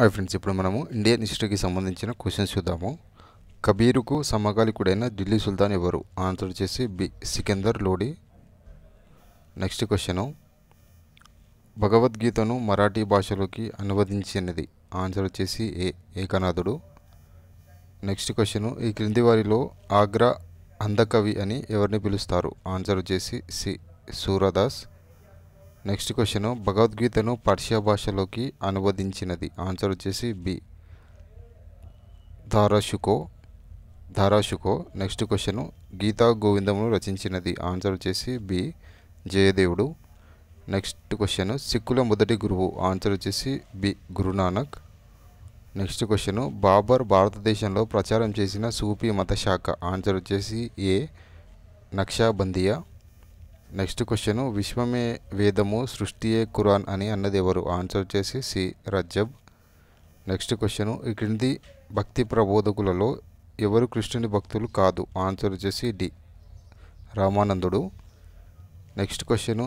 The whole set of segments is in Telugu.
హాయ్ ఫ్రెండ్స్ ఇప్పుడు మనము ఇండియన్ హిస్టరీకి సంబంధించిన క్వశ్చన్స్ చూద్దాము కబీరుకు సమకాలికుడైన ఢిల్లీ సుల్తాన్ ఎవరు ఆన్సర్ వచ్చేసి B Sikandar Lodi next question భగవద్గీతను మరాఠీ భాషలోకి అనువదించినది ఆన్సర్ వచ్చేసి ఏ ఏకనాథుడు నెక్స్ట్ క్వశ్చను ఈ క్రింది వారిలో ఆగ్రా అంధకవి అని ఎవరిని పిలుస్తారు ఆన్సర్ వచ్చేసి సి సూరదాస్ నెక్స్ట్ క్వశ్చన్ భగవద్గీతను పర్షియా భాషలోకి అనువదించినది ఆన్సర్ వచ్చేసి B Darashikoh Darashikoh next question Gita గోవిందమును రచించినది ఆన్సర్ వచ్చేసి బి జయదేవుడు నెక్స్ట్ క్వశ్చన్ సిక్కుల మొదటి గురువు ఆన్సర్ వచ్చేసి B Guru Nanak next question Babur భారతదేశంలో ప్రచారం చేసిన సూఫీ మత శాఖ ఆన్సర్ వచ్చేసి ఏ నక్షాబందియా నెక్స్ట్ క్వశ్చన్ విశ్వమే వేదము సృష్టియే కురాన్ అని అన్నది ఎవరు ఆన్సర్ చేసి సి రజబ్ నెక్స్ట్ క్వశ్చన్ ఈ క్రింది భక్తి ప్రబోధకులలో ఎవరు కృష్ణుని భక్తులు కాదు ఆన్సర్ వచ్చేసి డి రామానందుడు నెక్స్ట్ క్వశ్చన్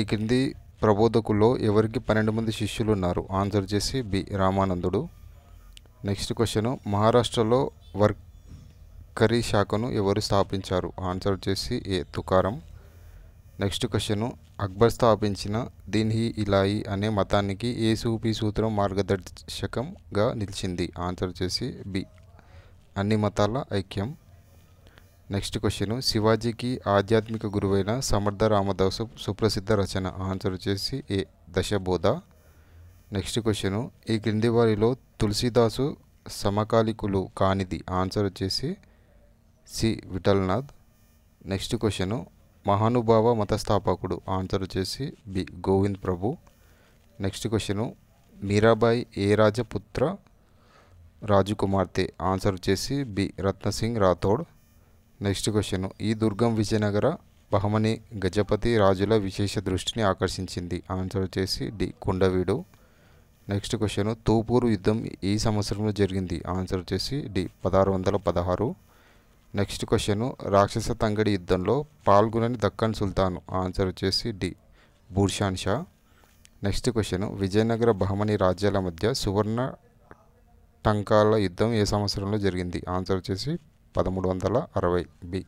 ఈ క్రింది ప్రబోధకుల్లో ఎవరికి పన్నెండు మంది శిష్యులు ఉన్నారు ఆన్సర్ చేసి బి రామానందుడు నెక్స్ట్ క్వశ్చన్ మహారాష్ట్రలో వర్కరీ శాఖను ఎవరు స్థాపించారు ఆన్సర్ చేసి A Tukaram next question Akbar స్థాపించిన దిన్హి ఇలాయి అనే మతానికి ఏ సూపీ సూత్రం మార్గదర్శకంగా నిలిచింది ఆన్సర్ వచ్చేసి బి అన్ని మతాల ఐక్యం నెక్స్ట్ క్వశ్చను శివాజీకి ఆధ్యాత్మిక గురువైన సమర్థ రామదాసు సుప్రసిద్ధ రచన ఆన్సర్ వచ్చేసి ఏ దశబోధ నెక్స్ట్ క్వశ్చను ఈ క్రింది వారిలో తులసిదాసు సమకాలికులు కానిది ఆన్సర్ వచ్చేసి సి విఠల్నాథ్ నెక్స్ట్ క్వశ్చను మహానుభావ మతస్థాపకుడు ఆన్సర్ వచ్చేసి B Govind Prabhu next question Mirabai ఏ రాజపుత్ర రాజకుమార్తె ఆన్సర్ వచ్చేసి B Ratan Singh Rathore next question ఈ దుర్గం విజయనగర బహమని గజపతి రాజుల విశేష దృష్టిని ఆకర్షించింది ఆన్సర్ వచ్చేసి డి కుండవీడు నెక్స్ట్ క్వశ్చను తూపూరు యుద్ధం ఈ సంవత్సరంలో జరిగింది ఆన్సర్ వచ్చేసి డి పదహారు వందల పదహారు నెక్స్ట్ క్వశ్చన్ రాక్షస తంగడి యుద్ధంలో పాల్గొనని దక్కన్ సుల్తాను ఆన్సర్ వచ్చేసి D Burhan Shah next question Vijayanagara Bahmani రాజ్యాల మధ్య సువర్ణ టంకాల యుద్ధం ఏ సంవత్సరంలో జరిగింది ఆన్సర్ వచ్చేసి పదమూడు వందల అరవై బి